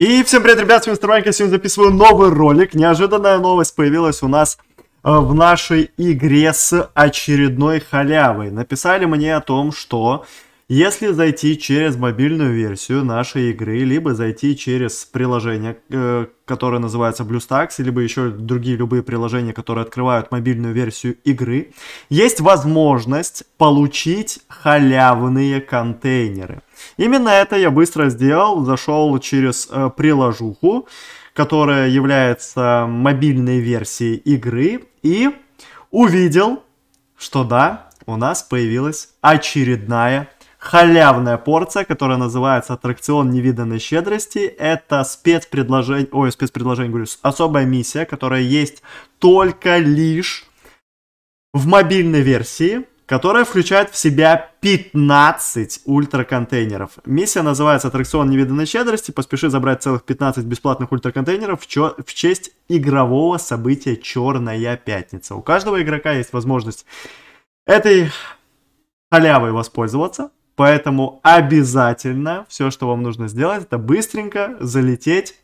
И всем привет, ребят, с вами Старванька, сегодня записываю новый ролик. Неожиданная новость появилась у нас э, в нашей игре с очередной халявой. Написали мне о том, что если зайти через мобильную версию нашей игры, либо зайти через приложение, э, которое называется BlueStacks, либо еще другие любые приложения, которые открывают мобильную версию игры, есть возможность получить халявные контейнеры. Именно это я быстро сделал, зашел через э, приложуху, которая является мобильной версией игры, и увидел, что да, у нас появилась очередная халявная порция, которая называется «Аттракцион невиданной щедрости». Это спецпредложение, ой, спецпредложение, говорю, особая миссия, которая есть только лишь в мобильной версии которая включает в себя 15 ультраконтейнеров. Миссия называется «Аттракцион невиданной щедрости». Поспеши забрать целых 15 бесплатных ультраконтейнеров в, чё- в честь игрового события «Черная пятница». У каждого игрока есть возможность этой халявой воспользоваться. Поэтому обязательно все, что вам нужно сделать, это быстренько залететь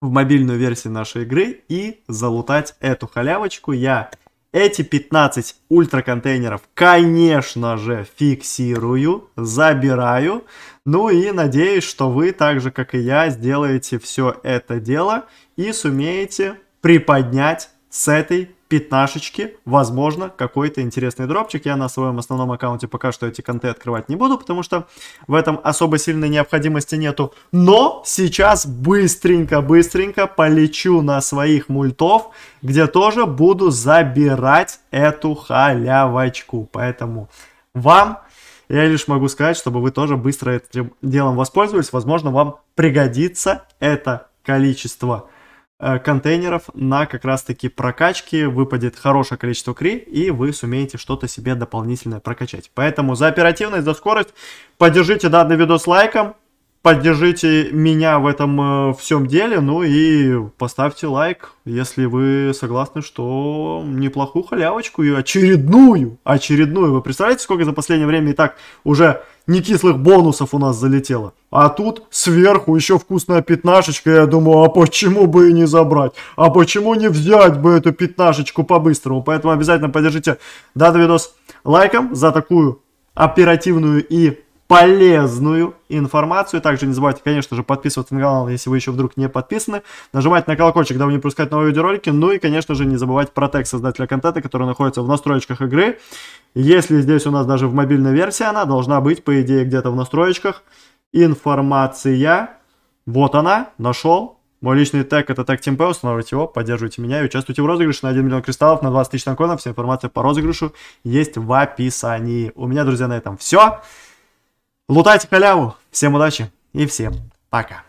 в мобильную версию нашей игры и залутать эту халявочку. Я эти 15 ультраконтейнеров, конечно же, фиксирую, забираю. Ну и надеюсь, что вы так же, как и я, сделаете все это дело и сумеете приподнять с этой пятнашечки, возможно, какой-то интересный дропчик. Я на своем основном аккаунте пока что эти конты открывать не буду, потому что в этом особо сильной необходимости нету. Но сейчас быстренько-быстренько полечу на своих мультов, где тоже буду забирать эту халявочку. Поэтому вам я лишь могу сказать, чтобы вы тоже быстро этим делом воспользовались. Возможно, вам пригодится это количество Э, контейнеров на как раз таки прокачки выпадет хорошее количество кри, и вы сумеете что-то себе дополнительное прокачать. Поэтому за оперативность, за скорость поддержите данный видос лайком, поддержите меня в этом э, всем деле, ну и поставьте лайк, если вы согласны, что неплохую халявочку и очередную, очередную. Вы представляете, сколько за последнее время и так уже не кислых бонусов у нас залетело. А тут сверху еще вкусная пятнашечка. Я думаю, а почему бы и не забрать? А почему не взять бы эту пятнашечку по-быстрому? Поэтому обязательно поддержите данный видос лайком за такую оперативную и полезную информацию. Также не забывайте, конечно же, подписываться на канал, если вы еще вдруг не подписаны. Нажимать на колокольчик, дабы не пропускать новые видеоролики. Ну и, конечно же, не забывать про текст создателя контента, который находится в настройках игры. Если здесь у нас даже в мобильной версии, она должна быть, по идее, где-то в настройках. Информация. Вот она. Нашел. Мой личный тег это тег Тимпе, устанавливайте его, поддерживайте меня и участвуйте в розыгрыше на 1 миллион кристаллов, на 20 тысяч наконов. Вся информация по розыгрышу есть в описании. У меня, друзья, на этом все. Лутайте халяву, всем удачи и всем пока.